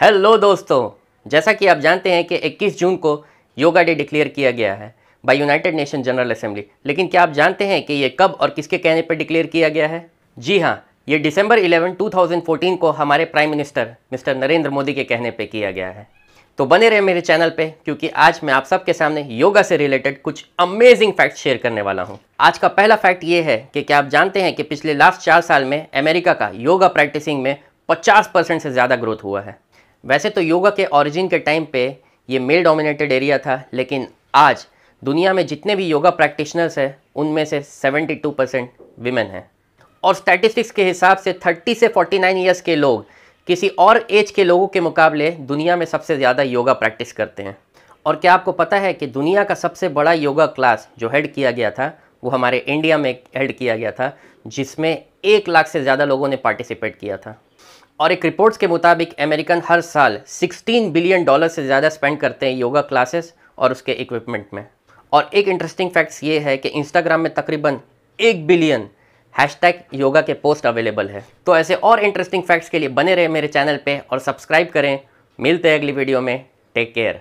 hello दोस्तों जैसा कि आप जानते हैं कि 21 जून को योगा डे डिक्लेयर किया गया है by United Nation General Assembly लेकिन क्या आप जानते हैं कि ये कब और किसके कहने पर डिक्लेयर किया गया है जी हाँ ये दिसंबर 11 2014 को हमारे prime minister mister Narendra Modi के कहने पर किया गया है तो बने रहे मेरे चैनल पर क्योंकि आज मैं आप सबके सामने योगा से रिलेटेड कुछ अमेजिंग फैक्ट शेयर करने वाला हूँ आज का पहला फैक्ट ये है कि क्या आप जानते हैं कि पिछले लास्ट चार साल में अमेरिका का योगा प्रैक्टिसिंग में 50 परसेंट से ज़्यादा ग्रोथ हुआ है वैसे तो योगा के ओरिजिन के टाइम पे ये मेल डोमिनेटेड एरिया था लेकिन आज दुनिया में जितने भी योगा प्रैक्टिशनर्स हैं उनमें से 72 परसेंट वीमेन हैं और स्टैटिस्टिक्स के हिसाब से 30 से 49 ईयर्स के लोग किसी और एज के लोगों के मुकाबले दुनिया में सबसे ज़्यादा योगा प्रैक्टिस करते हैं और क्या आपको पता है कि दुनिया का सबसे बड़ा योगा क्लास जो हेड किया गया था वो हमारे इंडिया में हेड किया गया था जिसमें एक लाख से ज़्यादा लोगों ने पार्टिसिपेट किया था और एक रिपोर्ट्स के मुताबिक अमेरिकन हर साल 16 बिलियन डॉलर से ज़्यादा स्पेंड करते हैं योगा क्लासेस और उसके इक्विपमेंट में और एक इंटरेस्टिंग फैक्ट्स ये है कि इंस्टाग्राम में तकरीबन एक बिलियन हैशटैग योगा के पोस्ट अवेलेबल है तो ऐसे और इंटरेस्टिंग फैक्ट्स के लिए बने रहे मेरे चैनल पर और सब्सक्राइब करें मिलते हैं अगली वीडियो में टेक केयर